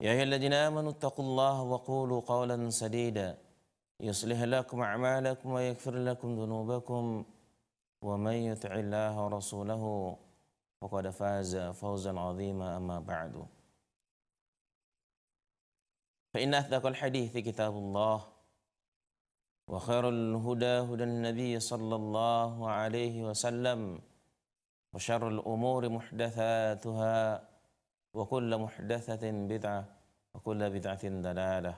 يا أيها الذين آمنوا اتقوا الله وقولوا قولا سديدا يصلح لكم أعمالكم ويغفر لكم ذنوبكم ومن يطع الله ورسوله فقد فاز فوزا عظيما أما بعد فإن أثق الحديث كتاب الله وخير الهدى هدى النبي صلى الله عليه وسلم وشر الأمور محدثاتها وكل محدثة بدعة وكل بدعة دلالة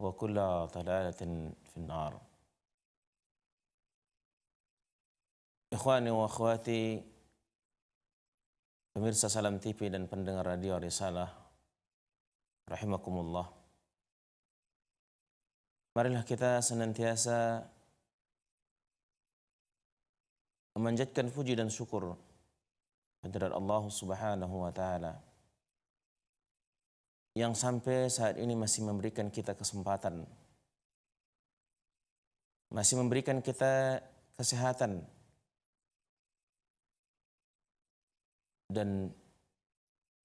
وكل دلالة في النار إخواني وأخواتي Pemirsa Salam TV dan pendengar radio Risalah Rahimakumullah Marilah kita senantiasa Memanjatkan puji dan syukur Kepada Allah subhanahu wa ta'ala yang sampai saat ini masih memberikan kita kesempatan, masih memberikan kita kesehatan, dan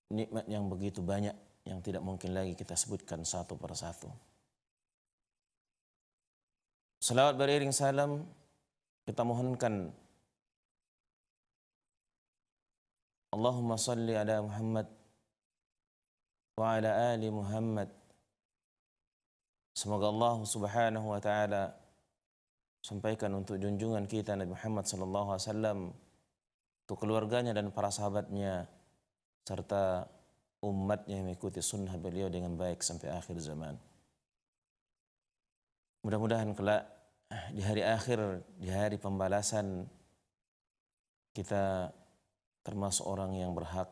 nikmat yang begitu banyak yang tidak mungkin lagi kita sebutkan satu per satu. Selawat beriring salam kita mohonkan Allahumma salli ala Muhammad wa ala ali Muhammad. Semoga Allah Subhanahu wa taala sampaikan untuk junjungan kita Nabi Muhammad sallallahu alaihi wasallam untuk keluarganya dan para sahabatnya serta umatnya yang mengikuti sunnah beliau dengan baik sampai akhir zaman. Mudah-mudahan kelak di hari akhir, di hari pembalasan kita termasuk orang yang berhak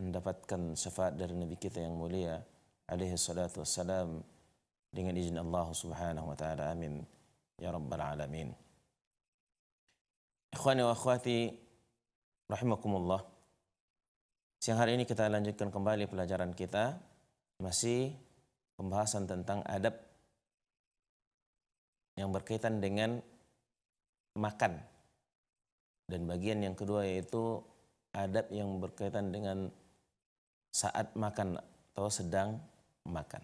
mendapatkan syafaat dari Nabi kita yang mulia alaihi salatu wassalam dengan izin Allah subhanahu wa ta'ala amin ya rabbal alamin ikhwani wa akhwati rahimakumullah siang hari ini kita lanjutkan kembali pelajaran kita masih pembahasan tentang adab yang berkaitan dengan makan dan bagian yang kedua yaitu adab yang berkaitan dengan saat makan atau sedang makan.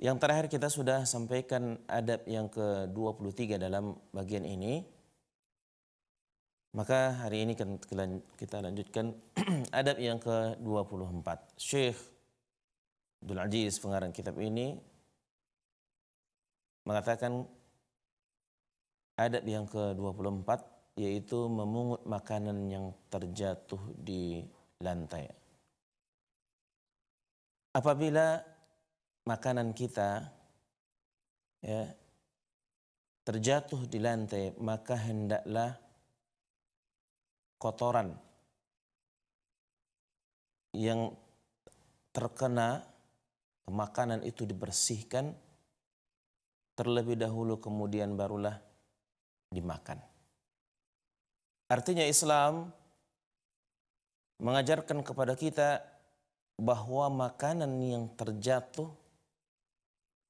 Yang terakhir kita sudah sampaikan adab yang ke-23 dalam bagian ini. Maka hari ini kan kita lanjutkan adab yang ke-24. Syekh Abdul Aziz pengarang kitab ini mengatakan adab yang ke-24 yaitu memungut makanan yang terjatuh di lantai apabila makanan kita ya terjatuh di lantai maka hendaklah kotoran yang terkena makanan itu dibersihkan terlebih dahulu kemudian barulah dimakan. Artinya Islam mengajarkan kepada kita bahwa makanan yang terjatuh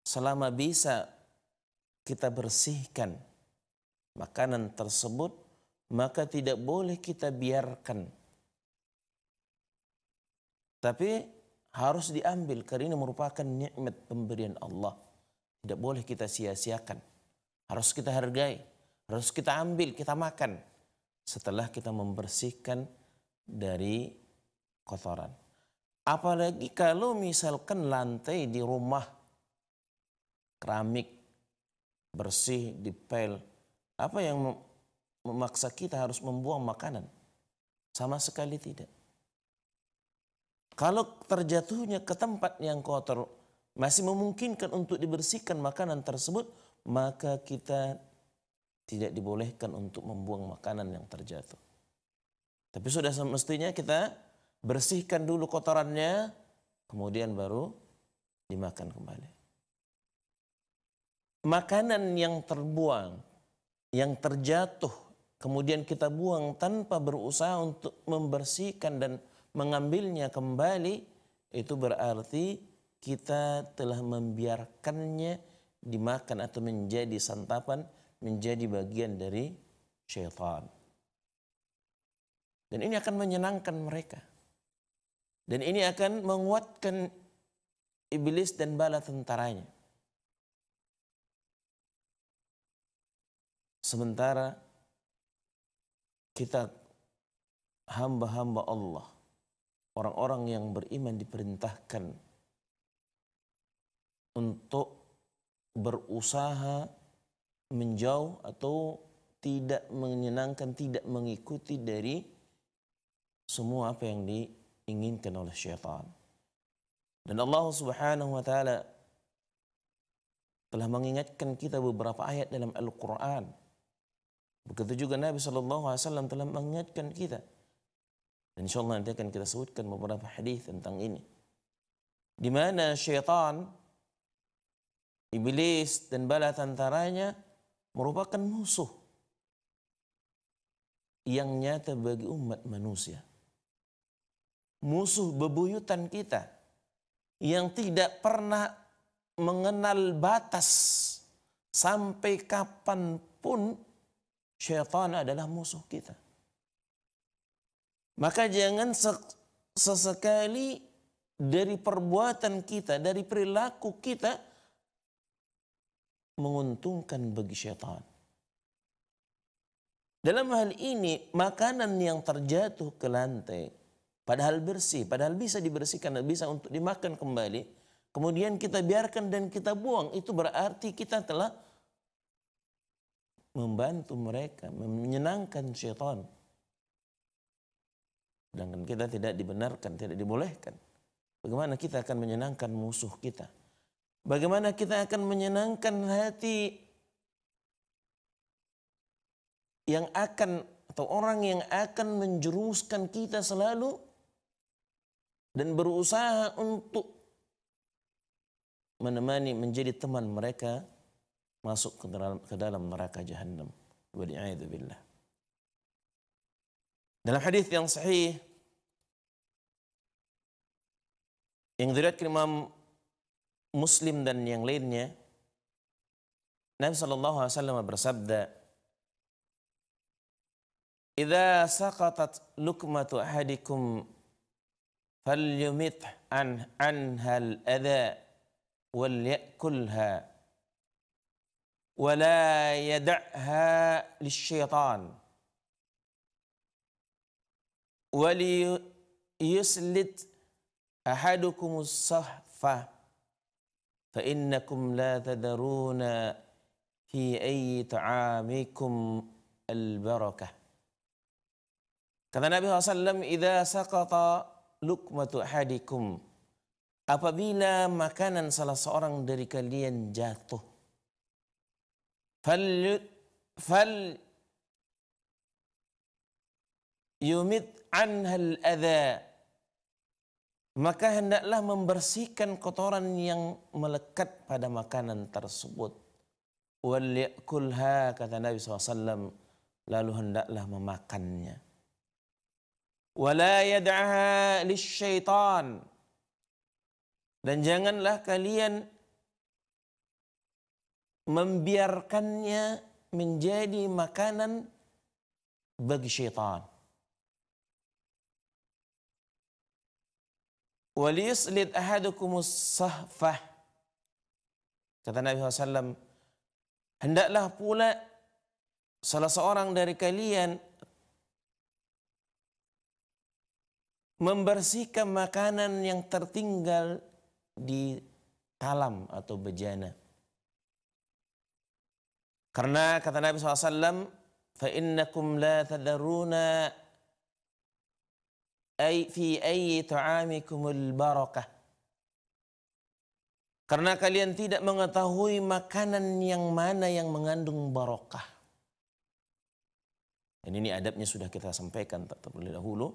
selama bisa kita bersihkan makanan tersebut maka tidak boleh kita biarkan tapi harus diambil karena ini merupakan nikmat pemberian Allah tidak boleh kita sia-siakan harus kita hargai harus kita ambil kita makan setelah kita membersihkan dari kotoran Apalagi kalau misalkan lantai di rumah keramik bersih dipel, apa yang memaksa kita harus membuang makanan? Sama sekali tidak. Kalau terjatuhnya ke tempat yang kotor masih memungkinkan untuk dibersihkan makanan tersebut, maka kita tidak dibolehkan untuk membuang makanan yang terjatuh. Tapi sudah semestinya kita bersihkan dulu kotorannya, kemudian baru dimakan kembali. Makanan yang terbuang, yang terjatuh, kemudian kita buang tanpa berusaha untuk membersihkan dan mengambilnya kembali, itu berarti kita telah membiarkannya dimakan atau menjadi santapan, menjadi bagian dari syaitan. Dan ini akan menyenangkan mereka. Dan ini akan menguatkan iblis dan bala tentaranya. Sementara kita hamba-hamba Allah, orang-orang yang beriman diperintahkan untuk berusaha menjauh atau tidak menyenangkan, tidak mengikuti dari semua apa yang di inginkan oleh syaitan. Dan Allah Subhanahu wa taala telah mengingatkan kita beberapa ayat dalam Al-Qur'an. Begitu juga Nabi saw telah mengingatkan kita. Dan insyaallah nanti akan kita sebutkan beberapa hadis tentang ini. Di mana syaitan iblis dan bala tentaranya merupakan musuh yang nyata bagi umat manusia musuh bebuyutan kita yang tidak pernah mengenal batas sampai kapan pun syaitan adalah musuh kita. Maka jangan sesekali dari perbuatan kita, dari perilaku kita menguntungkan bagi syaitan. Dalam hal ini makanan yang terjatuh ke lantai Padahal bersih, padahal bisa dibersihkan dan bisa untuk dimakan kembali. Kemudian kita biarkan dan kita buang. Itu berarti kita telah membantu mereka, menyenangkan syaitan. Sedangkan kita tidak dibenarkan, tidak dibolehkan. Bagaimana kita akan menyenangkan musuh kita? Bagaimana kita akan menyenangkan hati yang akan atau orang yang akan menjerumuskan kita selalu dan berusaha untuk menemani menjadi teman mereka masuk ke dalam, ke dalam neraka jahanam. billah Dalam hadis yang sahih yang diriwayatkan Imam Muslim dan yang lainnya Nabi sallallahu alaihi wasallam bersabda "Idza saqatat lukmatu ahadikum فليمت عن عنها الأذى وليأكلها ولا يدعها للشيطان وليسلت أحدكم الصحفة فإنكم لا تدرون في أي طعامكم البركة كان النبي صلى الله عليه وسلم إذا سقط lukmatu hadikum apabila makanan salah seorang dari kalian jatuh fal fal yumit al adha maka hendaklah membersihkan kotoran yang melekat pada makanan tersebut wal yakulha kata Nabi SAW lalu hendaklah memakannya wala yad'aha lisyaitan dan janganlah kalian membiarkannya menjadi makanan bagi syaitan. ahadukum as sahfah. Kata Nabi SAW, hendaklah pula salah seorang dari kalian membersihkan makanan yang tertinggal di talam atau bejana. Karena kata Nabi SAW, فَإِنَّكُمْ لَا تَذَرُونَ أي في أي طعامكم البركة karena kalian tidak mengetahui makanan yang mana yang mengandung barokah. Dan ini adabnya sudah kita sampaikan terlebih dahulu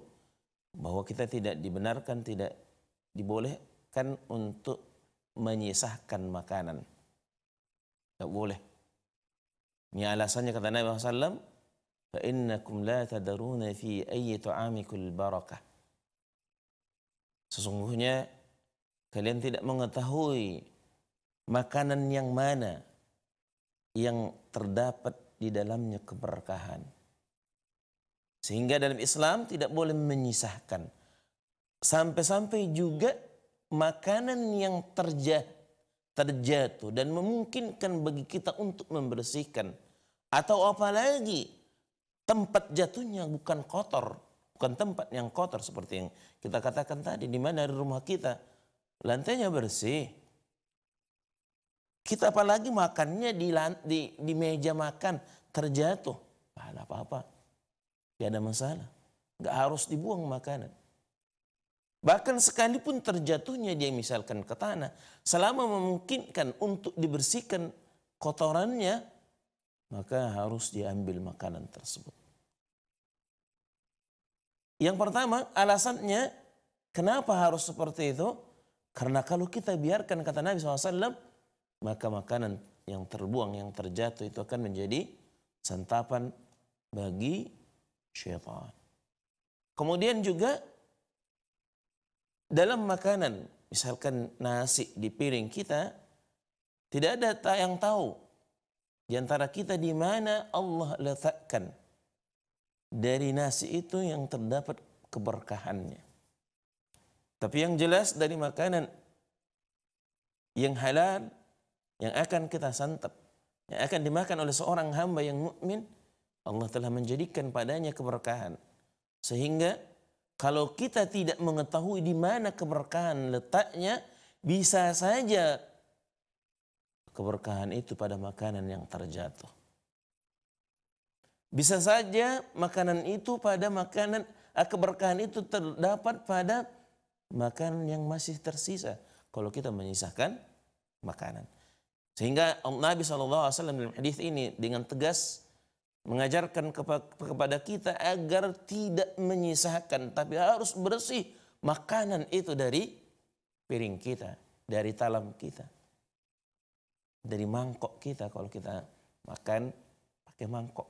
bahwa kita tidak dibenarkan, tidak dibolehkan untuk menyisahkan makanan. Tidak boleh. Ini alasannya kata Nabi SAW, فَإِنَّكُمْ لَا تَدَرُونَ فِي أَيِّ تُعَامِكُ barakah. Sesungguhnya kalian tidak mengetahui makanan yang mana yang terdapat di dalamnya keberkahan. Sehingga dalam Islam tidak boleh menyisahkan. Sampai-sampai juga makanan yang terjah, terjatuh dan memungkinkan bagi kita untuk membersihkan. Atau apalagi tempat jatuhnya bukan kotor, bukan tempat yang kotor seperti yang kita katakan tadi di mana rumah kita lantainya bersih. Kita apalagi makannya di, di, di meja makan terjatuh. apa-apa tidak ada masalah. Tidak harus dibuang makanan. Bahkan sekalipun terjatuhnya dia misalkan ke tanah, selama memungkinkan untuk dibersihkan kotorannya, maka harus diambil makanan tersebut. Yang pertama, alasannya kenapa harus seperti itu? Karena kalau kita biarkan kata Nabi SAW, maka makanan yang terbuang, yang terjatuh itu akan menjadi santapan bagi syaitan. Kemudian juga dalam makanan, misalkan nasi di piring kita, tidak ada tak yang tahu di antara kita di mana Allah letakkan dari nasi itu yang terdapat keberkahannya. Tapi yang jelas dari makanan yang halal yang akan kita santap, yang akan dimakan oleh seorang hamba yang mukmin Allah telah menjadikan padanya keberkahan. Sehingga kalau kita tidak mengetahui di mana keberkahan letaknya, bisa saja keberkahan itu pada makanan yang terjatuh. Bisa saja makanan itu pada makanan ah, keberkahan itu terdapat pada makanan yang masih tersisa kalau kita menyisahkan makanan. Sehingga Nabi SAW dalam hadis ini dengan tegas mengajarkan kepada kita agar tidak menyisahkan tapi harus bersih makanan itu dari piring kita, dari talam kita. Dari mangkok kita kalau kita makan pakai mangkok.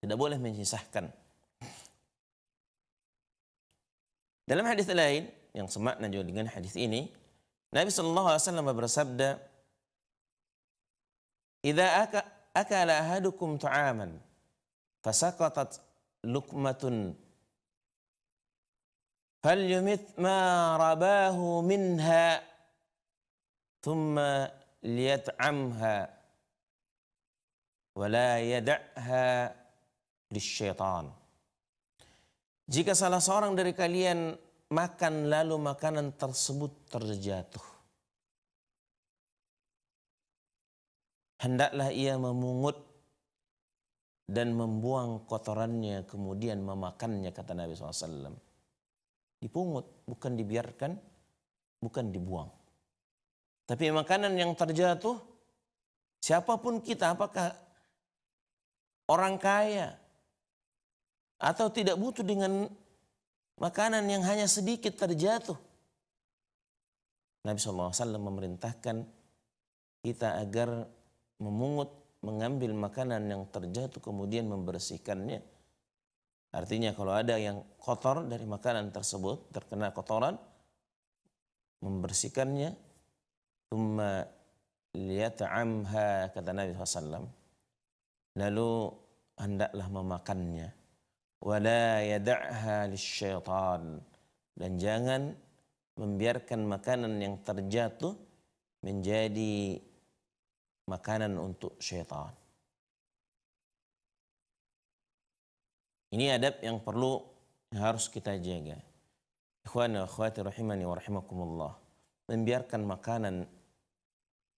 Tidak boleh menyisahkan. Dalam hadis lain yang semakna juga dengan hadis ini, Nabi Shallallahu Alaihi Wasallam bersabda, jika akala ahadukum ta'aman fasaqatat lukmatun falyumit ma rabahu minha thumma liyat'amha wa la yad'ha lisyaitan jika salah seorang dari kalian makan lalu makanan tersebut terjatuh hendaklah ia memungut dan membuang kotorannya kemudian memakannya kata Nabi SAW. Dipungut, bukan dibiarkan, bukan dibuang. Tapi makanan yang terjatuh, siapapun kita, apakah orang kaya atau tidak butuh dengan makanan yang hanya sedikit terjatuh. Nabi SAW memerintahkan kita agar memungut, mengambil makanan yang terjatuh kemudian membersihkannya. Artinya kalau ada yang kotor dari makanan tersebut, terkena kotoran, membersihkannya, thumma liyata'amha, kata Nabi SAW. Lalu hendaklah memakannya. Wala yada'ha lisyaitan. Dan jangan membiarkan makanan yang terjatuh menjadi makanan untuk syaitan. Ini adab yang perlu yang harus kita jaga. Ikhwan wa akhwati rahimani wa rahimakumullah. Membiarkan makanan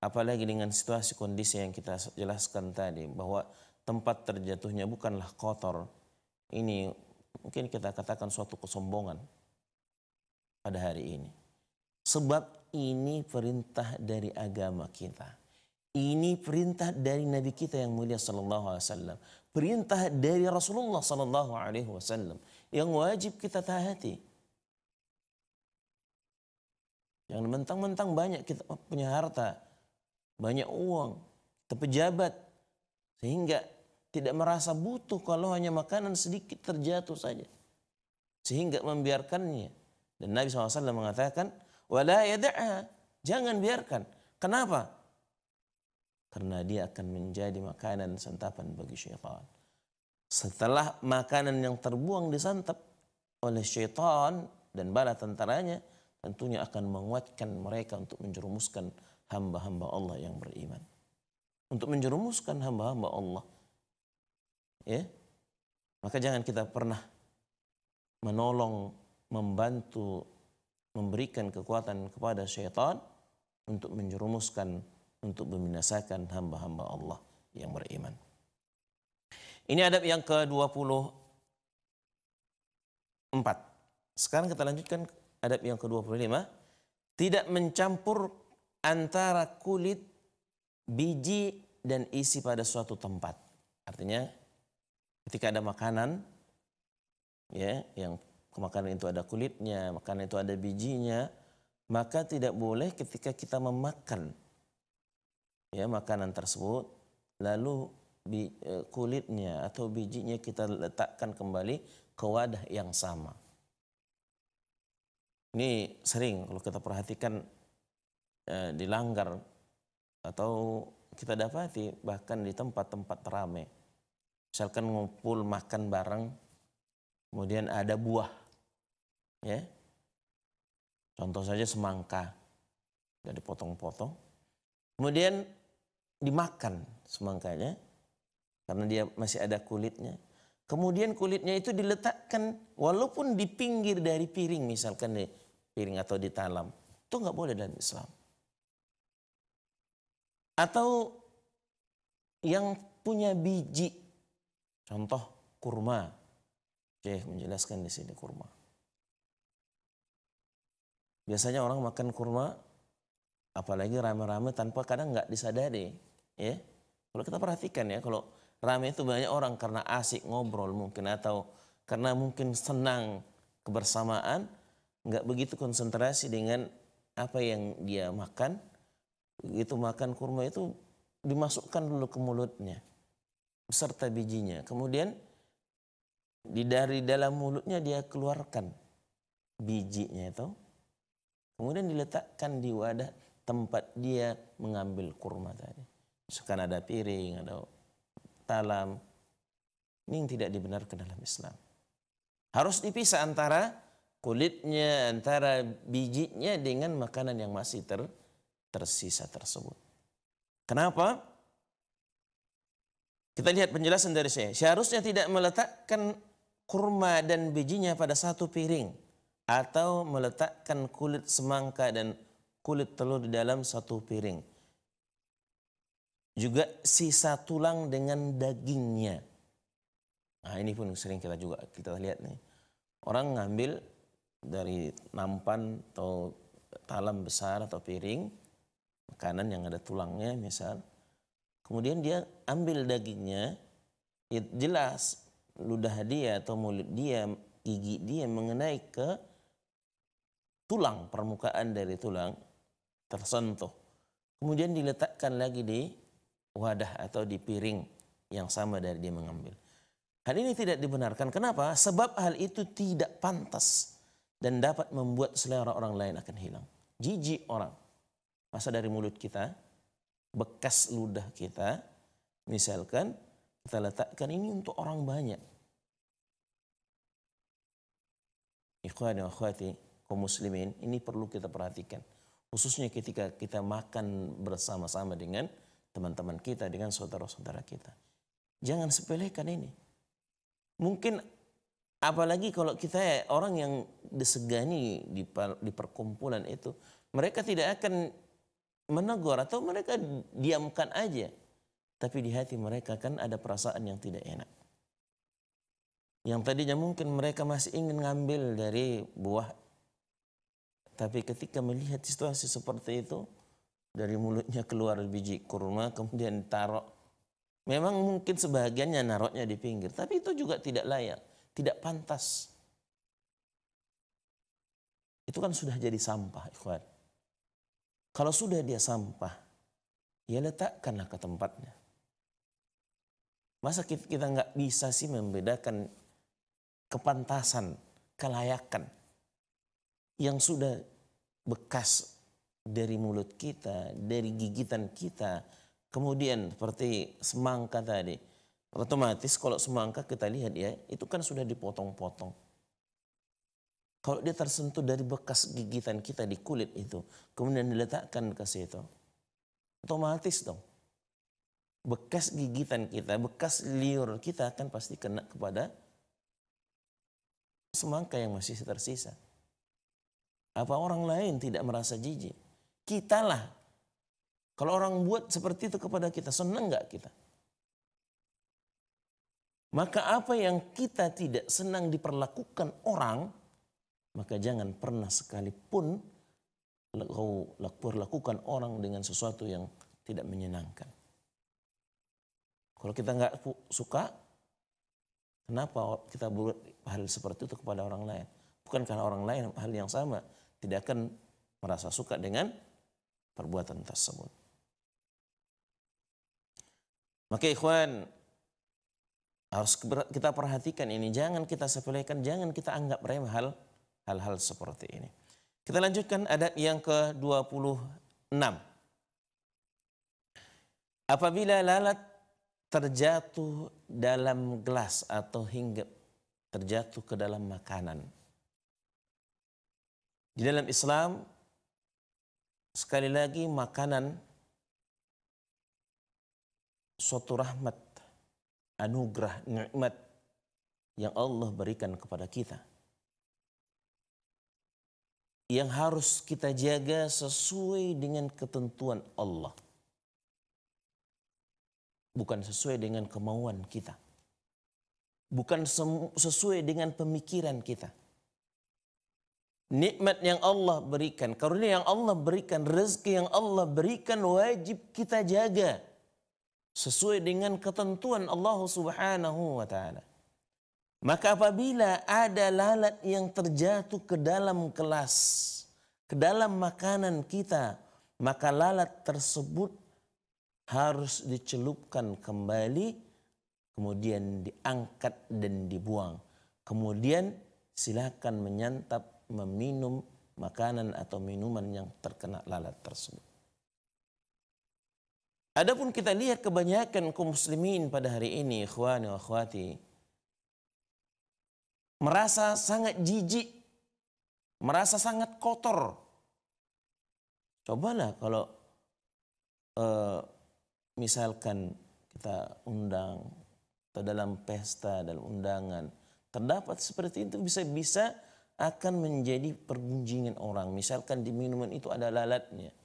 apalagi dengan situasi kondisi yang kita jelaskan tadi bahwa tempat terjatuhnya bukanlah kotor. Ini mungkin kita katakan suatu kesombongan pada hari ini. Sebab ini perintah dari agama kita. Ini perintah dari Nabi kita yang mulia Sallallahu Alaihi Wasallam. Perintah dari Rasulullah Sallallahu Alaihi Wasallam yang wajib kita taati. Yang mentang-mentang banyak kita punya harta, banyak uang, kita pejabat, sehingga tidak merasa butuh kalau hanya makanan sedikit terjatuh saja. Sehingga membiarkannya. Dan Nabi SAW mengatakan, Wala yada'a, jangan biarkan. Kenapa? karena dia akan menjadi makanan santapan bagi syaitan. Setelah makanan yang terbuang disantap oleh syaitan dan bala tentaranya, tentunya akan menguatkan mereka untuk menjerumuskan hamba-hamba Allah yang beriman. Untuk menjerumuskan hamba-hamba Allah. Ya. Maka jangan kita pernah menolong, membantu, memberikan kekuatan kepada syaitan untuk menjerumuskan untuk membinasakan hamba-hamba Allah yang beriman. Ini adab yang ke-24. Sekarang kita lanjutkan adab yang ke-25. Tidak mencampur antara kulit, biji, dan isi pada suatu tempat. Artinya ketika ada makanan, ya yang makanan itu ada kulitnya, makanan itu ada bijinya, maka tidak boleh ketika kita memakan ya makanan tersebut lalu bi, e, kulitnya atau bijinya kita letakkan kembali ke wadah yang sama. Ini sering kalau kita perhatikan eh, dilanggar atau kita dapati bahkan di tempat-tempat ramai. Misalkan ngumpul makan bareng, kemudian ada buah. Ya. Contoh saja semangka. Jadi potong-potong. Kemudian dimakan semangkanya karena dia masih ada kulitnya. Kemudian kulitnya itu diletakkan walaupun di pinggir dari piring misalkan di piring atau di talam. Itu nggak boleh dalam Islam. Atau yang punya biji. Contoh kurma. Syekh menjelaskan di sini kurma. Biasanya orang makan kurma apalagi rame-rame tanpa kadang nggak disadari ya kalau kita perhatikan ya kalau rame itu banyak orang karena asik ngobrol mungkin atau karena mungkin senang kebersamaan nggak begitu konsentrasi dengan apa yang dia makan begitu makan kurma itu dimasukkan dulu ke mulutnya beserta bijinya kemudian di dari dalam mulutnya dia keluarkan bijinya itu kemudian diletakkan di wadah tempat dia mengambil kurma tadi Suka ada piring, atau talam. Ini yang tidak dibenarkan dalam Islam. Harus dipisah antara kulitnya, antara bijinya dengan makanan yang masih ter, tersisa tersebut. Kenapa? Kita lihat penjelasan dari saya. Seharusnya tidak meletakkan kurma dan bijinya pada satu piring atau meletakkan kulit semangka dan kulit telur di dalam satu piring juga sisa tulang dengan dagingnya. Nah, ini pun sering kita juga kita lihat nih. Orang ngambil dari nampan atau talam besar atau piring makanan yang ada tulangnya misal. Kemudian dia ambil dagingnya, ya jelas ludah dia atau mulut dia, gigi dia mengenai ke tulang, permukaan dari tulang tersentuh. Kemudian diletakkan lagi di wadah atau di piring yang sama dari dia mengambil. Hal ini tidak dibenarkan. Kenapa? Sebab hal itu tidak pantas dan dapat membuat selera orang lain akan hilang. Jijik orang. Masa dari mulut kita, bekas ludah kita, misalkan kita letakkan ini untuk orang banyak. Ikhwan dan akhwati, kaum muslimin, ini perlu kita perhatikan. Khususnya ketika kita makan bersama-sama dengan teman-teman kita, dengan saudara-saudara kita. Jangan sepelekan ini. Mungkin apalagi kalau kita orang yang disegani di, perkumpulan itu, mereka tidak akan menegur atau mereka diamkan aja. Tapi di hati mereka kan ada perasaan yang tidak enak. Yang tadinya mungkin mereka masih ingin ngambil dari buah. Tapi ketika melihat situasi seperti itu, dari mulutnya keluar biji kurma kemudian taruh memang mungkin sebagiannya naroknya di pinggir tapi itu juga tidak layak tidak pantas itu kan sudah jadi sampah ikhwan kalau sudah dia sampah ya letakkanlah ke tempatnya masa kita nggak bisa sih membedakan kepantasan kelayakan yang sudah bekas dari mulut kita, dari gigitan kita. Kemudian seperti semangka tadi, otomatis kalau semangka kita lihat ya, itu kan sudah dipotong-potong. Kalau dia tersentuh dari bekas gigitan kita di kulit itu, kemudian diletakkan ke situ, otomatis dong. Bekas gigitan kita, bekas liur kita akan pasti kena kepada semangka yang masih tersisa. Apa orang lain tidak merasa jijik? kitalah. Kalau orang buat seperti itu kepada kita, senang nggak kita? Maka apa yang kita tidak senang diperlakukan orang, maka jangan pernah sekalipun kau perlakukan orang dengan sesuatu yang tidak menyenangkan. Kalau kita nggak suka, kenapa kita buat hal seperti itu kepada orang lain? Bukan karena orang lain hal yang sama tidak akan merasa suka dengan perbuatan tersebut. Maka ikhwan harus kita perhatikan ini, jangan kita sepelekan, jangan kita anggap remeh hal hal seperti ini. Kita lanjutkan adat yang ke-26. Apabila lalat terjatuh dalam gelas atau hingga terjatuh ke dalam makanan. Di dalam Islam Sekali lagi makanan suatu rahmat, anugerah, nikmat yang Allah berikan kepada kita. Yang harus kita jaga sesuai dengan ketentuan Allah. Bukan sesuai dengan kemauan kita. Bukan sesuai dengan pemikiran kita nikmat yang Allah berikan, karunia yang Allah berikan, rezeki yang Allah berikan wajib kita jaga sesuai dengan ketentuan Allah Subhanahu wa taala. Maka apabila ada lalat yang terjatuh ke dalam kelas, ke dalam makanan kita, maka lalat tersebut harus dicelupkan kembali, kemudian diangkat dan dibuang. Kemudian silakan menyantap meminum makanan atau minuman yang terkena lalat tersebut. Adapun kita lihat kebanyakan kaum muslimin pada hari ini, ikhwani wa akhwati, merasa sangat jijik, merasa sangat kotor. Cobalah kalau uh, misalkan kita undang atau dalam pesta, dalam undangan, terdapat seperti itu bisa-bisa akan menjadi pergunjingan orang. Misalkan di minuman itu ada lalatnya.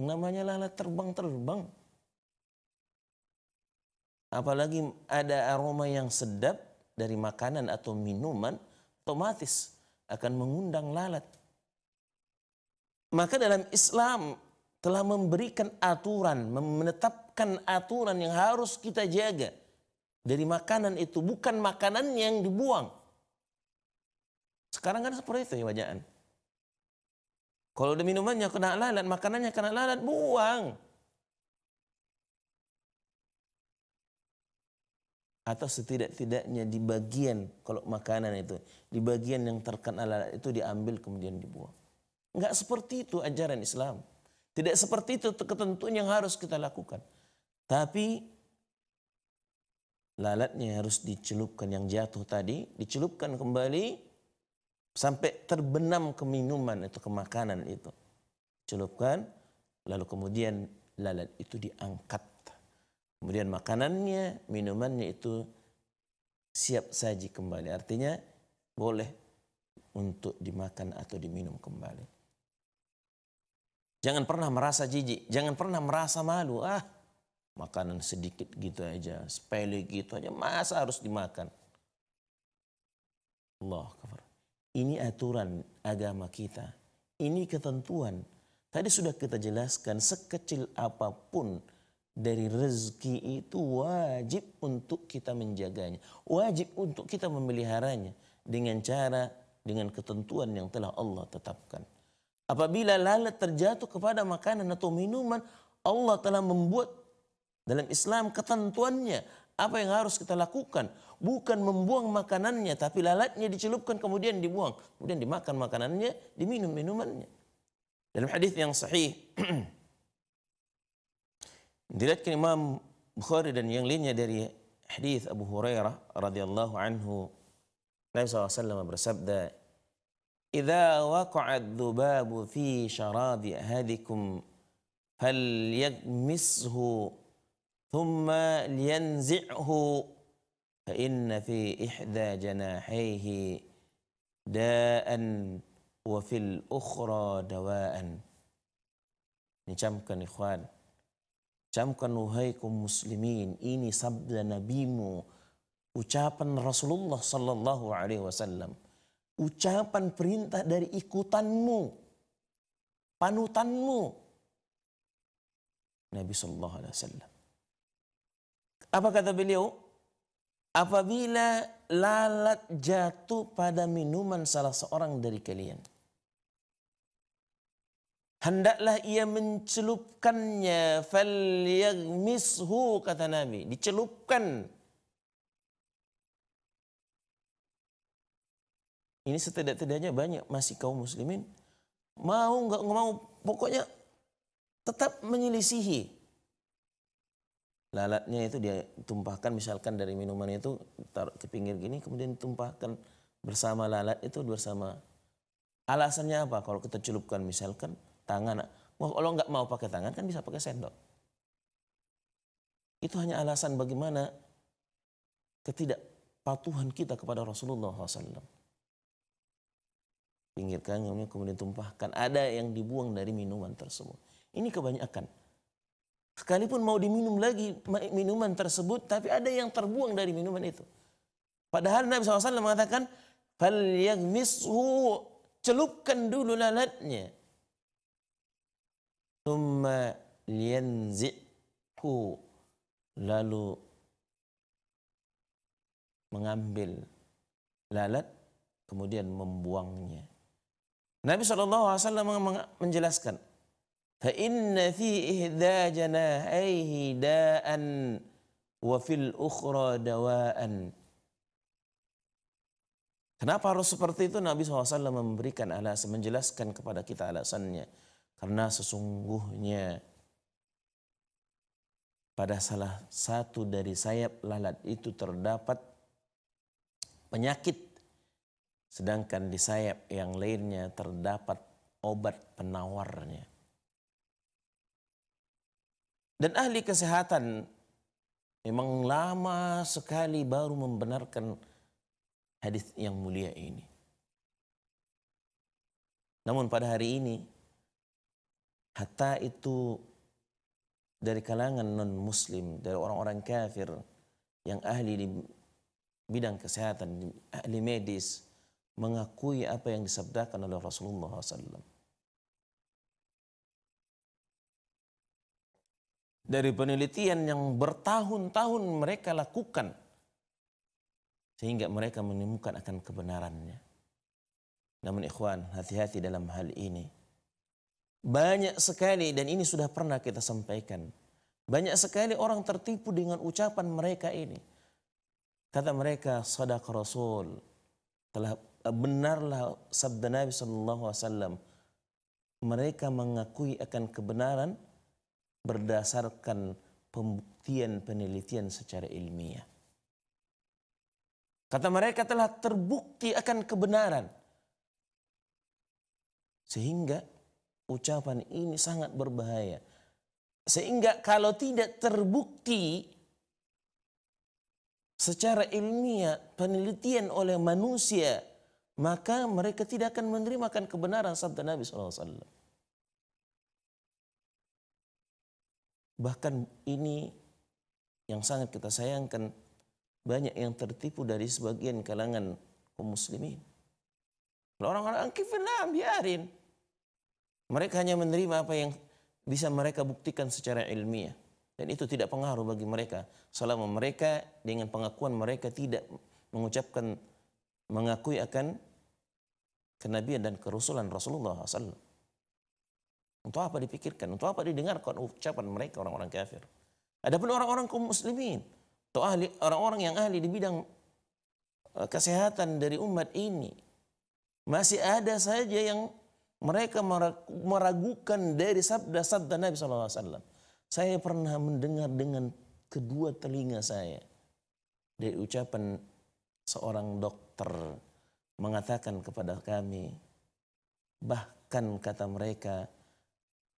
Namanya lalat terbang-terbang. Apalagi ada aroma yang sedap dari makanan atau minuman, otomatis akan mengundang lalat. Maka dalam Islam telah memberikan aturan, menetapkan aturan yang harus kita jaga. Dari makanan itu bukan makanan yang dibuang sekarang kan seperti itu ya Kalau udah minumannya kena lalat, makanannya kena lalat, buang. Atau setidak-tidaknya di bagian, kalau makanan itu, di bagian yang terkena lalat itu diambil kemudian dibuang. Enggak seperti itu ajaran Islam. Tidak seperti itu ketentuan yang harus kita lakukan. Tapi lalatnya harus dicelupkan yang jatuh tadi, dicelupkan kembali Sampai terbenam ke minuman itu ke makanan itu. Celupkan, lalu kemudian lalat itu diangkat. Kemudian makanannya, minumannya itu siap saji kembali. Artinya boleh untuk dimakan atau diminum kembali. Jangan pernah merasa jijik, jangan pernah merasa malu. Ah, makanan sedikit gitu aja, sepele gitu aja, masa harus dimakan? Allah ini aturan agama kita. Ini ketentuan. Tadi sudah kita jelaskan sekecil apapun dari rezeki itu wajib untuk kita menjaganya. Wajib untuk kita memeliharanya dengan cara, dengan ketentuan yang telah Allah tetapkan. Apabila lalat terjatuh kepada makanan atau minuman, Allah telah membuat dalam Islam ketentuannya apa yang harus kita lakukan? Bukan membuang makanannya, tapi lalatnya dicelupkan kemudian dibuang. Kemudian dimakan makanannya, diminum minumannya. Dalam hadis yang sahih, diriatkan Imam Bukhari dan yang lainnya dari hadis Abu Hurairah radhiyallahu anhu. Nabi SAW bersabda, إذا وقع الذباب في شراب أحدكم فليغمسه ثم لينزعه فإن في إحدى جناحيه داء وفي الأخرى دواء Nicamkan ikhwan Camkan wahai kaum muslimin Ini sabda nabimu Ucapan Rasulullah sallallahu alaihi wasallam Ucapan perintah dari ikutanmu Panutanmu Nabi sallallahu alaihi wasallam Apa kata beliau? Apabila lalat jatuh pada minuman salah seorang dari kalian. Hendaklah ia mencelupkannya. Falyagmishu kata Nabi. Dicelupkan. Ini setidak-tidaknya banyak masih kaum muslimin. Mau nggak mau pokoknya tetap menyelisihi lalatnya itu dia tumpahkan misalkan dari minuman itu taruh ke pinggir gini kemudian tumpahkan bersama lalat itu bersama alasannya apa kalau kita celupkan misalkan tangan kalau nggak mau pakai tangan kan bisa pakai sendok itu hanya alasan bagaimana ketidakpatuhan kita kepada Rasulullah SAW pinggirkan kemudian tumpahkan ada yang dibuang dari minuman tersebut ini kebanyakan Sekalipun mau diminum lagi minuman tersebut, tapi ada yang terbuang dari minuman itu. Padahal Nabi SAW mengatakan, فَلْيَغْمِسْهُ Celupkan dulu lalatnya. ثُمَّ Lalu mengambil lalat, kemudian membuangnya. Nabi SAW menjelaskan, فإن في جناحيه داء وفي الأخرى Kenapa harus seperti itu? Nabi SAW memberikan alasan, menjelaskan kepada kita alasannya. Karena sesungguhnya pada salah satu dari sayap lalat itu terdapat penyakit. Sedangkan di sayap yang lainnya terdapat obat penawarnya. Dan ahli kesehatan memang lama sekali baru membenarkan hadis yang mulia ini. Namun pada hari ini, hatta itu dari kalangan non-muslim, dari orang-orang kafir yang ahli di bidang kesehatan, ahli medis, mengakui apa yang disabdakan oleh Rasulullah SAW. dari penelitian yang bertahun-tahun mereka lakukan sehingga mereka menemukan akan kebenarannya. Namun ikhwan, hati-hati dalam hal ini. Banyak sekali dan ini sudah pernah kita sampaikan. Banyak sekali orang tertipu dengan ucapan mereka ini. Kata mereka, sadaq Rasul. Telah benarlah sabda Nabi saw. Mereka mengakui akan kebenaran, berdasarkan pembuktian penelitian secara ilmiah. Kata mereka telah terbukti akan kebenaran. Sehingga ucapan ini sangat berbahaya. Sehingga kalau tidak terbukti secara ilmiah penelitian oleh manusia, maka mereka tidak akan menerima kebenaran sabda Nabi SAW. Bahkan ini yang sangat kita sayangkan banyak yang tertipu dari sebagian kalangan kaum muslimin. Kalau orang-orang lah biarin. Mereka hanya menerima apa yang bisa mereka buktikan secara ilmiah. Dan itu tidak pengaruh bagi mereka. Selama mereka dengan pengakuan mereka tidak mengucapkan, mengakui akan kenabian dan kerusulan Rasulullah SAW. Untuk apa dipikirkan? Untuk apa didengarkan ucapan mereka orang-orang kafir? Adapun orang-orang kaum muslimin atau ahli orang-orang yang ahli di bidang eh, kesehatan dari umat ini masih ada saja yang mereka meragukan dari sabda-sabda Nabi SAW. Saya pernah mendengar dengan kedua telinga saya dari ucapan seorang dokter mengatakan kepada kami, bahkan kata mereka,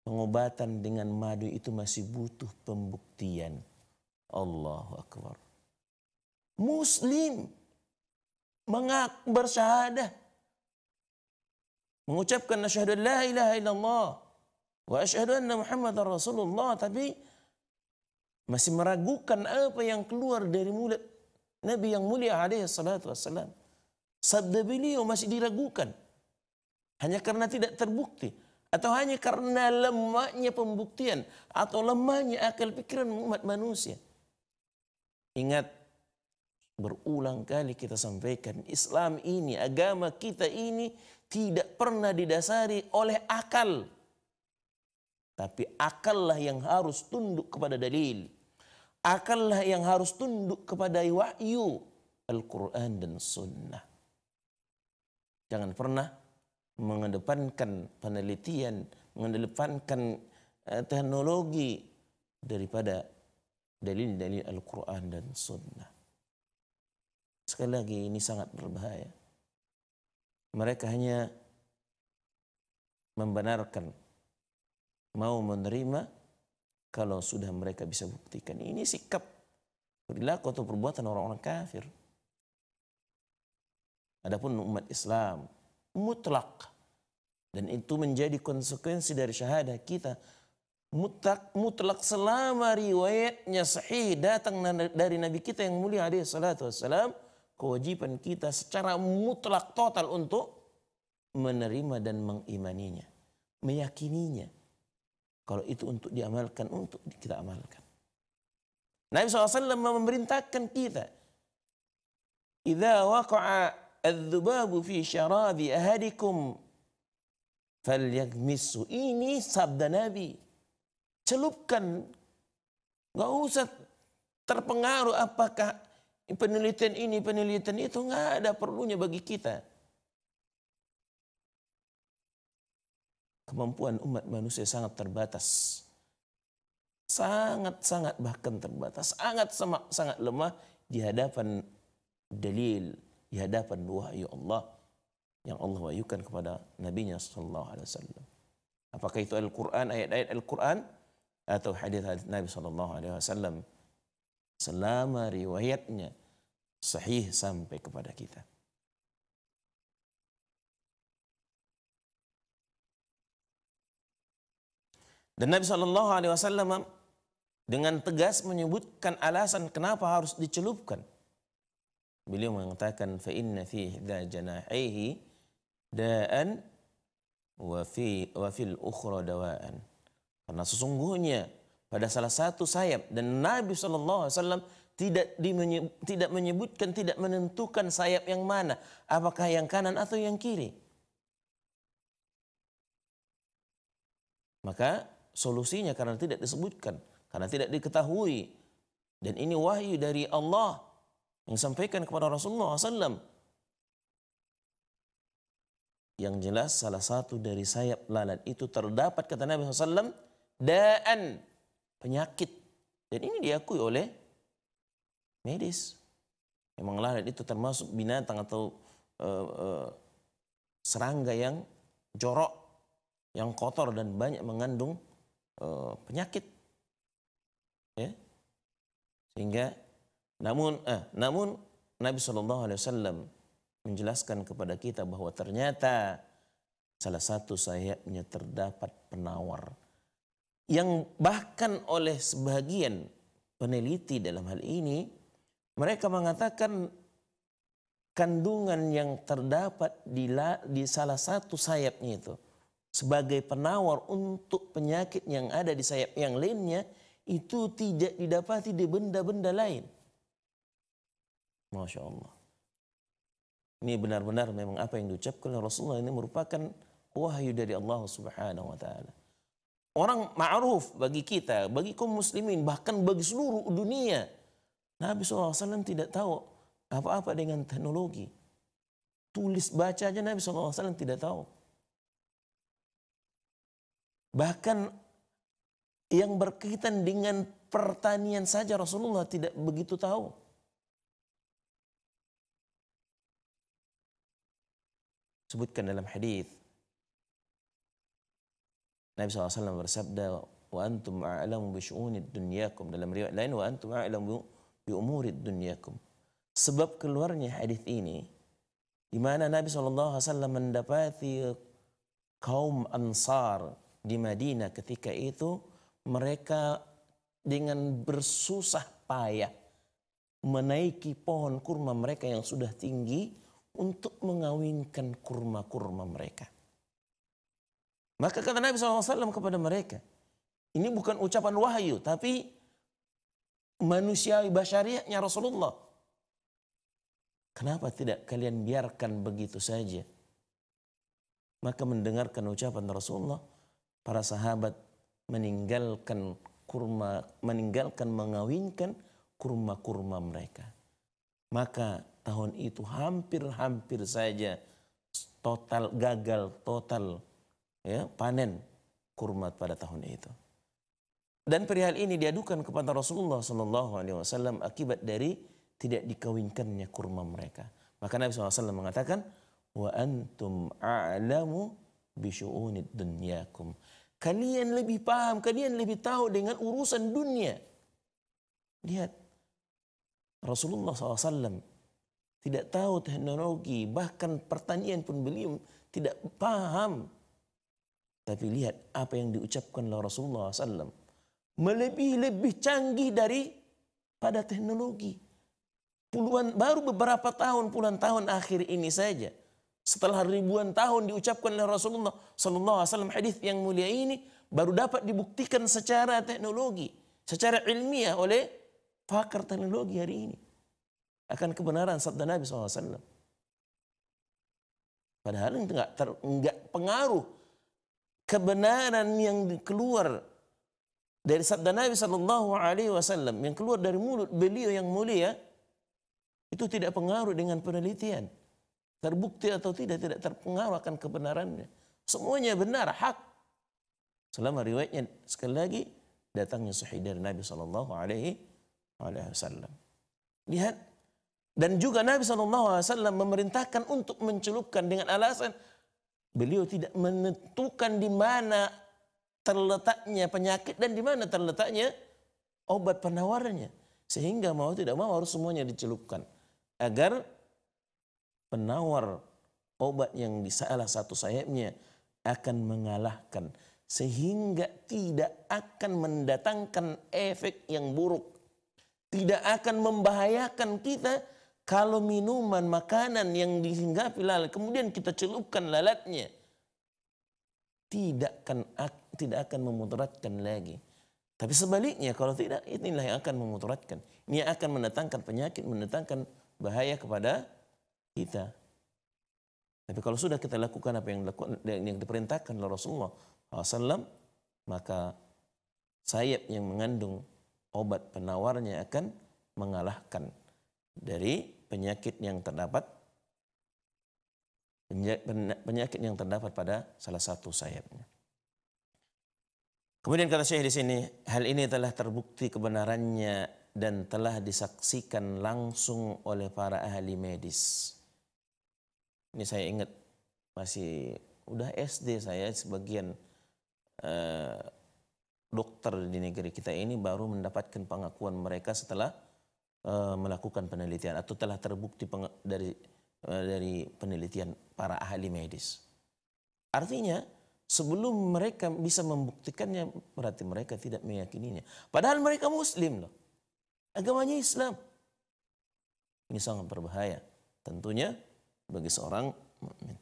Pengobatan dengan madu itu masih butuh pembuktian. Allahu Akbar. Muslim mengak bersyahadah mengucapkan asyhadu la ilaha illallah wa asyhadu anna muhammadar rasulullah tapi masih meragukan apa yang keluar dari mulut Nabi yang mulia alaihi salatu wassalam. Sabda beliau masih diragukan hanya karena tidak terbukti atau hanya karena lemahnya pembuktian atau lemahnya akal pikiran umat manusia. Ingat berulang kali kita sampaikan Islam ini, agama kita ini tidak pernah didasari oleh akal. Tapi akallah yang harus tunduk kepada dalil. Akallah yang harus tunduk kepada wahyu Al-Quran dan Sunnah. Jangan pernah mengedepankan penelitian, mengedepankan eh, teknologi daripada dalil-dalil Al-Quran dan Sunnah. Sekali lagi ini sangat berbahaya. Mereka hanya membenarkan, mau menerima kalau sudah mereka bisa buktikan. Ini sikap perilaku atau perbuatan orang-orang kafir. Adapun umat Islam mutlak. Dan itu menjadi konsekuensi dari syahadah kita. Mutlak, mutlak selama riwayatnya sahih datang dari Nabi kita yang mulia alaihi salatu wassalam. Kewajiban kita secara mutlak total untuk menerima dan mengimaninya. Meyakininya. Kalau itu untuk diamalkan, untuk kita amalkan. Nabi SAW memerintahkan kita. Idza waqa'a الذباب fi syarabi ahadikum falyagmisu. Ini sabda Nabi. Celupkan. nggak usah terpengaruh apakah penelitian ini, penelitian itu. nggak ada perlunya bagi kita. Kemampuan umat manusia sangat terbatas. Sangat-sangat bahkan terbatas. Sangat-sangat lemah di hadapan dalil di hadapan wahyu Allah yang Allah wahyukan kepada nabinya sallallahu alaihi wasallam. Apakah itu Al-Qur'an, ayat-ayat Al-Qur'an atau hadis-hadis Nabi sallallahu alaihi wasallam selama riwayatnya sahih sampai kepada kita. Dan Nabi Shallallahu Alaihi Wasallam dengan tegas menyebutkan alasan kenapa harus dicelupkan. Beliau mengatakan fa inna fi ihda janaihi da'an wa fi wa fil ukhra dawa'an. Karena sesungguhnya pada salah satu sayap dan Nabi sallallahu alaihi wasallam tidak dimenye, tidak menyebutkan tidak menentukan sayap yang mana, apakah yang kanan atau yang kiri. Maka solusinya karena tidak disebutkan, karena tidak diketahui dan ini wahyu dari Allah yang disampaikan kepada Rasulullah SAW. Yang jelas salah satu dari sayap lalat itu terdapat kata Nabi SAW, daan, penyakit. Dan ini diakui oleh medis. Memang lalat itu termasuk binatang atau uh, uh, serangga yang jorok, yang kotor dan banyak mengandung uh, penyakit. Ya. Sehingga namun, eh, namun Nabi Shallallahu Alaihi Wasallam menjelaskan kepada kita bahwa ternyata salah satu sayapnya terdapat penawar yang bahkan oleh sebagian peneliti dalam hal ini mereka mengatakan kandungan yang terdapat di, la, di salah satu sayapnya itu sebagai penawar untuk penyakit yang ada di sayap yang lainnya itu tidak didapati di benda-benda lain. Masya Allah. Ini benar-benar memang apa yang diucapkan oleh Rasulullah ini merupakan wahyu dari Allah Subhanahu wa taala. Orang ma'ruf bagi kita, bagi kaum muslimin, bahkan bagi seluruh dunia. Nabi SAW tidak tahu apa-apa dengan teknologi. Tulis baca aja Nabi SAW tidak tahu. Bahkan yang berkaitan dengan pertanian saja Rasulullah tidak begitu tahu. sebutkan dalam hadis. Nabi SAW bersabda, wa antum a'lamu bi dunyakum dalam riwayat lain wa antum a'lamu bi umurid dunyakum. Sebab keluarnya hadis ini di mana Nabi SAW mendapati kaum Ansar di Madinah ketika itu mereka dengan bersusah payah menaiki pohon kurma mereka yang sudah tinggi untuk mengawinkan kurma-kurma mereka. Maka kata Nabi SAW kepada mereka, ini bukan ucapan wahyu, tapi manusia basyariahnya Rasulullah. Kenapa tidak kalian biarkan begitu saja? Maka mendengarkan ucapan Rasulullah, para sahabat meninggalkan kurma, meninggalkan mengawinkan kurma-kurma mereka. Maka tahun itu hampir-hampir saja total gagal total ya panen kurma pada tahun itu. Dan perihal ini diadukan kepada Rasulullah Shallallahu Alaihi Wasallam akibat dari tidak dikawinkannya kurma mereka. Maka Nabi SAW mengatakan, wa antum a'lamu bishu'unid dunyakum. Kalian lebih paham, kalian lebih tahu dengan urusan dunia. Lihat, Rasulullah SAW tidak tahu teknologi, bahkan pertanian pun beliau tidak paham. Tapi lihat apa yang diucapkan oleh Rasulullah SAW. Melebih-lebih canggih dari pada teknologi. Puluhan, baru beberapa tahun, puluhan tahun akhir ini saja. Setelah ribuan tahun diucapkan oleh Rasulullah SAW hadis yang mulia ini baru dapat dibuktikan secara teknologi, secara ilmiah oleh pakar teknologi hari ini akan kebenaran sabda Nabi SAW. Padahal itu nggak ter, enggak pengaruh kebenaran yang keluar dari sabda Nabi Shallallahu Alaihi Wasallam yang keluar dari mulut beliau yang mulia itu tidak pengaruh dengan penelitian terbukti atau tidak tidak terpengaruh akan kebenarannya semuanya benar hak selama riwayatnya sekali lagi datangnya sahih dari Nabi Shallallahu Alaihi Wasallam lihat dan juga Nabi SAW memerintahkan untuk mencelupkan dengan alasan beliau tidak menentukan di mana terletaknya penyakit dan di mana terletaknya obat penawarnya. Sehingga mau tidak mau harus semuanya dicelupkan. Agar penawar obat yang di salah satu sayapnya akan mengalahkan. Sehingga tidak akan mendatangkan efek yang buruk. Tidak akan membahayakan kita kalau minuman, makanan yang dihinggapi lalat, kemudian kita celupkan lalatnya, tidak akan tidak akan memutaratkan lagi. Tapi sebaliknya kalau tidak inilah yang akan memutaratkan Ini akan mendatangkan penyakit, mendatangkan bahaya kepada kita. Tapi kalau sudah kita lakukan apa yang dilakukan yang diperintahkan oleh Rasulullah SAW, maka sayap yang mengandung obat penawarnya akan mengalahkan dari penyakit yang terdapat penyakit yang terdapat pada salah satu sayapnya. Kemudian kata Syekh di sini, hal ini telah terbukti kebenarannya dan telah disaksikan langsung oleh para ahli medis. Ini saya ingat masih udah SD saya sebagian eh, dokter di negeri kita ini baru mendapatkan pengakuan mereka setelah Eh, melakukan penelitian atau telah terbukti dari eh, dari penelitian para ahli medis. Artinya sebelum mereka bisa membuktikannya berarti mereka tidak meyakininya. Padahal mereka muslim loh. Agamanya Islam. Ini sangat berbahaya tentunya bagi seorang mukmin.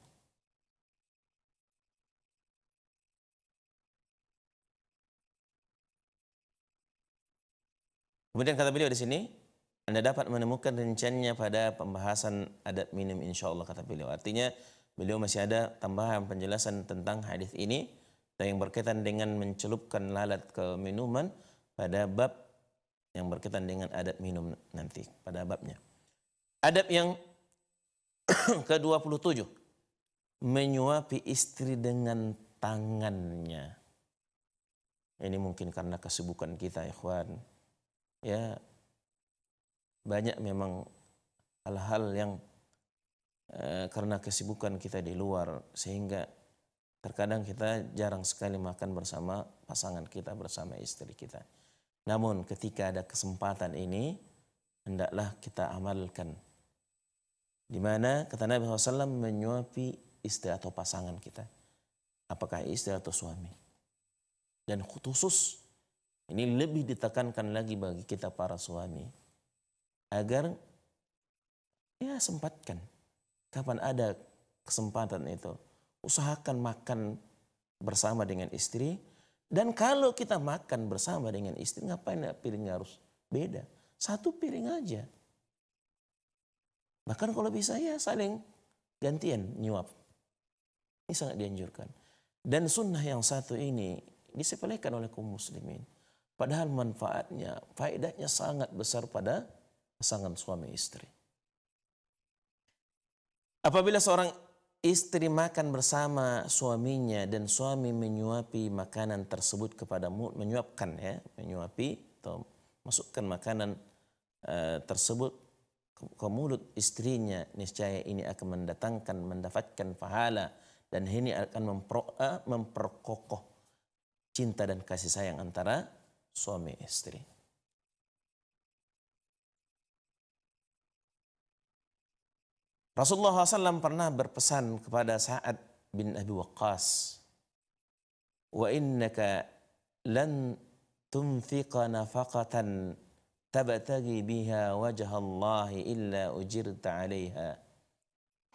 Kemudian kata beliau di sini, anda dapat menemukan rinciannya pada pembahasan adat minum insya Allah kata beliau. Artinya beliau masih ada tambahan penjelasan tentang hadis ini yang berkaitan dengan mencelupkan lalat ke minuman pada bab yang berkaitan dengan adat minum nanti pada babnya. Adab yang ke-27 menyuapi istri dengan tangannya. Ini mungkin karena kesibukan kita ikhwan. Ya, banyak memang hal-hal yang eh, karena kesibukan kita di luar sehingga terkadang kita jarang sekali makan bersama pasangan kita bersama istri kita. Namun ketika ada kesempatan ini hendaklah kita amalkan. Di mana kata Nabi SAW menyuapi istri atau pasangan kita. Apakah istri atau suami. Dan khusus ini lebih ditekankan lagi bagi kita para suami agar ya sempatkan kapan ada kesempatan itu usahakan makan bersama dengan istri dan kalau kita makan bersama dengan istri ngapain ya piring harus beda satu piring aja bahkan kalau bisa ya saling gantian nyuap ini sangat dianjurkan dan sunnah yang satu ini disepelekan oleh kaum muslimin padahal manfaatnya faedahnya sangat besar pada pasangan suami istri. Apabila seorang istri makan bersama suaminya dan suami menyuapi makanan tersebut kepada mulut, menyuapkan ya, menyuapi atau masukkan makanan e, tersebut ke, mulut istrinya, niscaya ini akan mendatangkan, mendapatkan pahala dan ini akan eh, memperkokoh cinta dan kasih sayang antara suami istri. Rasulullah SAW pernah berpesan kepada Sa'ad bin Abi Waqqas, "Wa innaka lan tunfiqa nafaqatan tabtagi biha wajah Allah illa ujirta 'alaiha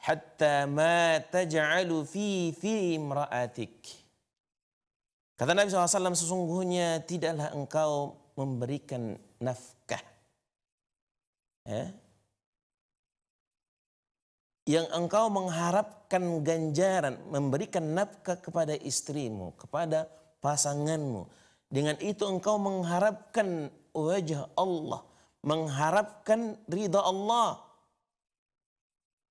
hatta ma taj'alu fi fi imra'atik." Kata Nabi SAW, sesungguhnya tidaklah engkau memberikan nafkah. Ya? yang engkau mengharapkan ganjaran, memberikan nafkah kepada istrimu, kepada pasanganmu. Dengan itu engkau mengharapkan wajah Allah, mengharapkan ridha Allah.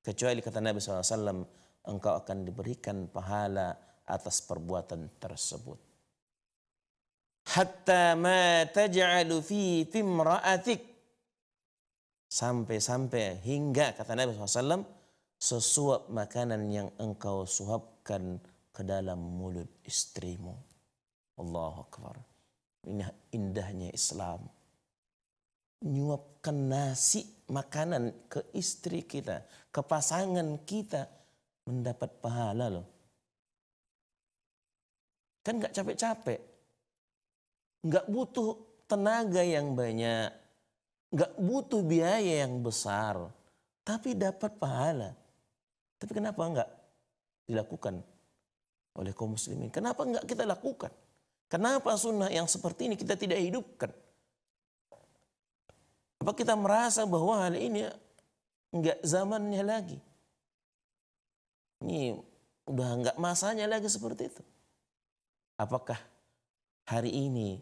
Kecuali kata Nabi SAW, engkau akan diberikan pahala atas perbuatan tersebut. Hatta ma taj'alu fi timra'atik. Sampai-sampai hingga kata Nabi SAW, sesuap makanan yang engkau suapkan ke dalam mulut istrimu. Allahu Akbar. Ini indahnya Islam. Nyuapkan nasi makanan ke istri kita, ke pasangan kita mendapat pahala loh. Kan gak capek-capek. Gak butuh tenaga yang banyak. Gak butuh biaya yang besar. Tapi dapat pahala. Tapi kenapa enggak dilakukan oleh kaum muslimin? Kenapa enggak kita lakukan? Kenapa sunnah yang seperti ini kita tidak hidupkan? Apa kita merasa bahwa hal ini enggak zamannya lagi? Ini udah enggak masanya lagi seperti itu. Apakah hari ini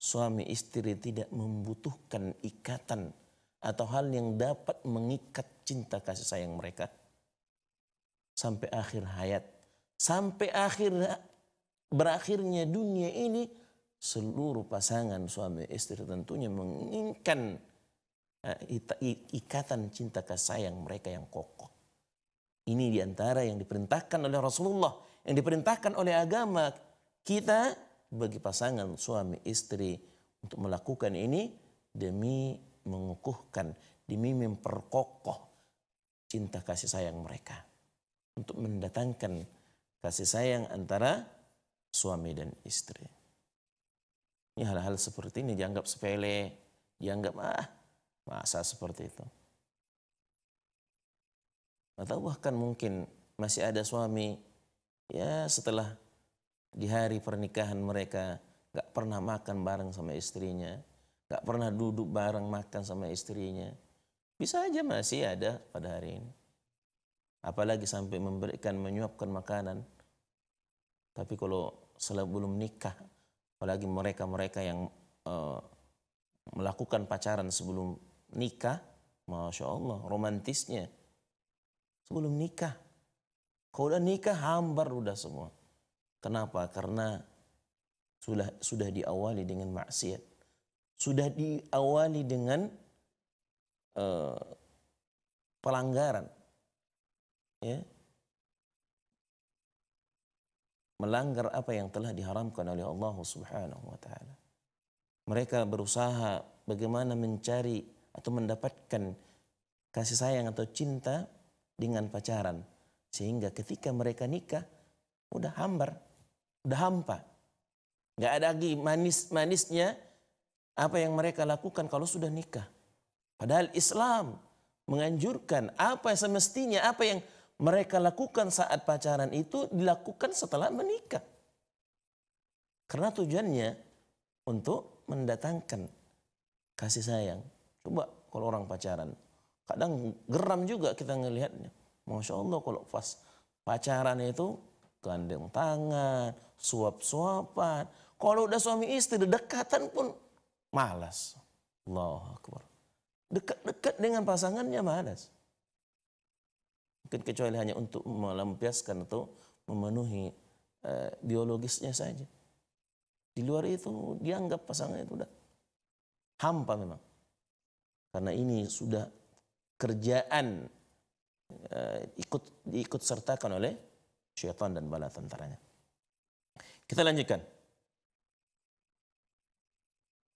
suami istri tidak membutuhkan ikatan atau hal yang dapat mengikat cinta kasih sayang mereka? sampai akhir hayat. Sampai akhir berakhirnya dunia ini seluruh pasangan suami istri tentunya menginginkan eh, ikatan cinta kasih sayang mereka yang kokoh. Ini diantara yang diperintahkan oleh Rasulullah, yang diperintahkan oleh agama kita bagi pasangan suami istri untuk melakukan ini demi mengukuhkan, demi memperkokoh cinta kasih sayang mereka untuk mendatangkan kasih sayang antara suami dan istri. Ini hal-hal seperti ini dianggap sepele, dianggap ah masa seperti itu. Atau bahkan mungkin masih ada suami ya setelah di hari pernikahan mereka gak pernah makan bareng sama istrinya, gak pernah duduk bareng makan sama istrinya. Bisa aja masih ada pada hari ini apalagi sampai memberikan menyuapkan makanan tapi kalau belum nikah apalagi mereka-mereka yang uh, melakukan pacaran sebelum nikah Masya Allah romantisnya sebelum nikah kalau udah nikah hambar udah semua kenapa karena sudah sudah diawali dengan maksiat sudah diawali dengan uh, pelanggaran ya, melanggar apa yang telah diharamkan oleh Allah Subhanahu wa taala. Mereka berusaha bagaimana mencari atau mendapatkan kasih sayang atau cinta dengan pacaran sehingga ketika mereka nikah udah hambar, udah hampa. Gak ada lagi manis-manisnya apa yang mereka lakukan kalau sudah nikah. Padahal Islam menganjurkan apa semestinya, apa yang mereka lakukan saat pacaran itu dilakukan setelah menikah. Karena tujuannya untuk mendatangkan kasih sayang. Coba kalau orang pacaran, kadang geram juga kita ngelihatnya. Masya Allah kalau pas pacaran itu gandeng tangan, suap-suapan. Kalau udah suami istri dekatan pun malas. Allah Akbar. Dekat-dekat dengan pasangannya malas mungkin kecuali hanya untuk melampiaskan atau memenuhi e, biologisnya saja. Di luar itu dianggap pasangan itu udah hampa memang. Karena ini sudah kerjaan e, ikut diikut sertakan oleh syaitan dan bala tentaranya. Kita lanjutkan.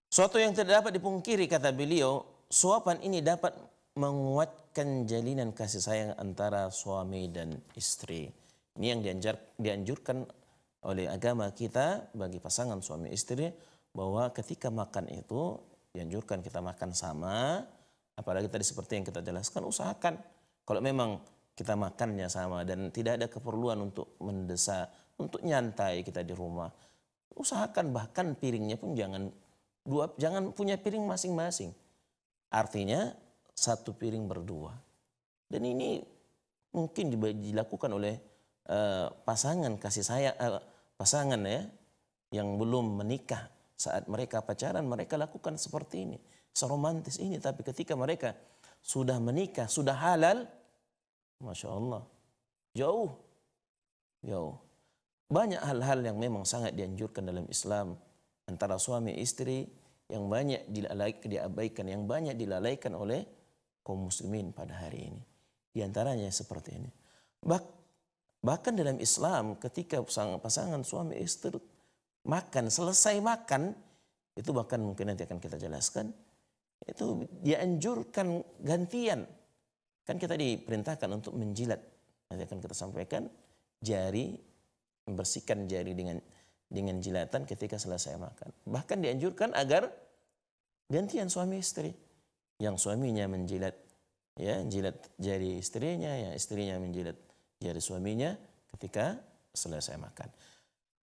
Suatu yang tidak dapat dipungkiri kata beliau, suapan ini dapat menguatkan jalinan kasih sayang antara suami dan istri. Ini yang dianjar, dianjurkan oleh agama kita bagi pasangan suami istri bahwa ketika makan itu dianjurkan kita makan sama, apalagi tadi seperti yang kita jelaskan usahakan kalau memang kita makannya sama dan tidak ada keperluan untuk mendesak, untuk nyantai kita di rumah. Usahakan bahkan piringnya pun jangan dua jangan punya piring masing-masing. Artinya satu piring berdua. Dan ini mungkin dilakukan oleh uh, pasangan kasih saya uh, eh, pasangan ya yang belum menikah saat mereka pacaran mereka lakukan seperti ini seromantis ini tapi ketika mereka sudah menikah sudah halal masya Allah jauh jauh banyak hal-hal yang memang sangat dianjurkan dalam Islam antara suami istri yang banyak diabaikan yang banyak dilalaikan oleh kaum muslimin pada hari ini. Di antaranya seperti ini. Bahkan dalam Islam ketika pasangan suami istri makan, selesai makan, itu bahkan mungkin nanti akan kita jelaskan, itu dianjurkan gantian. Kan kita diperintahkan untuk menjilat. Nanti akan kita sampaikan jari, membersihkan jari dengan dengan jilatan ketika selesai makan. Bahkan dianjurkan agar gantian suami istri yang suaminya menjilat ya jilat jari istrinya yang istrinya menjilat jari suaminya ketika selesai makan.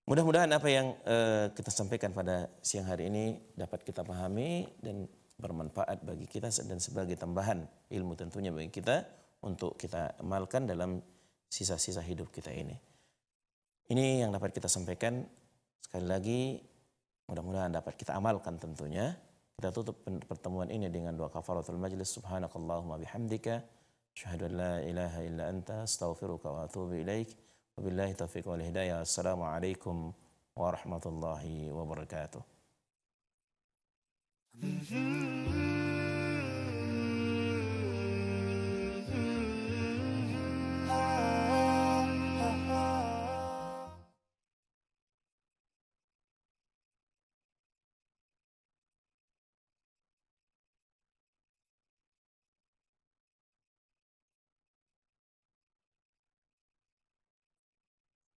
Mudah-mudahan apa yang uh, kita sampaikan pada siang hari ini dapat kita pahami dan bermanfaat bagi kita dan sebagai tambahan ilmu tentunya bagi kita untuk kita amalkan dalam sisa-sisa hidup kita ini. Ini yang dapat kita sampaikan sekali lagi mudah-mudahan dapat kita amalkan tentunya kita tutup pertemuan ini dengan dua kafaratul majlis. Subhanakallahumma bihamdika. Asyhadu an la ilaha illa anta astaghfiruka wa atubu ilaik. Wabillahi taufiq wal hidayah. Assalamualaikum warahmatullahi wabarakatuh. Mm-hmm.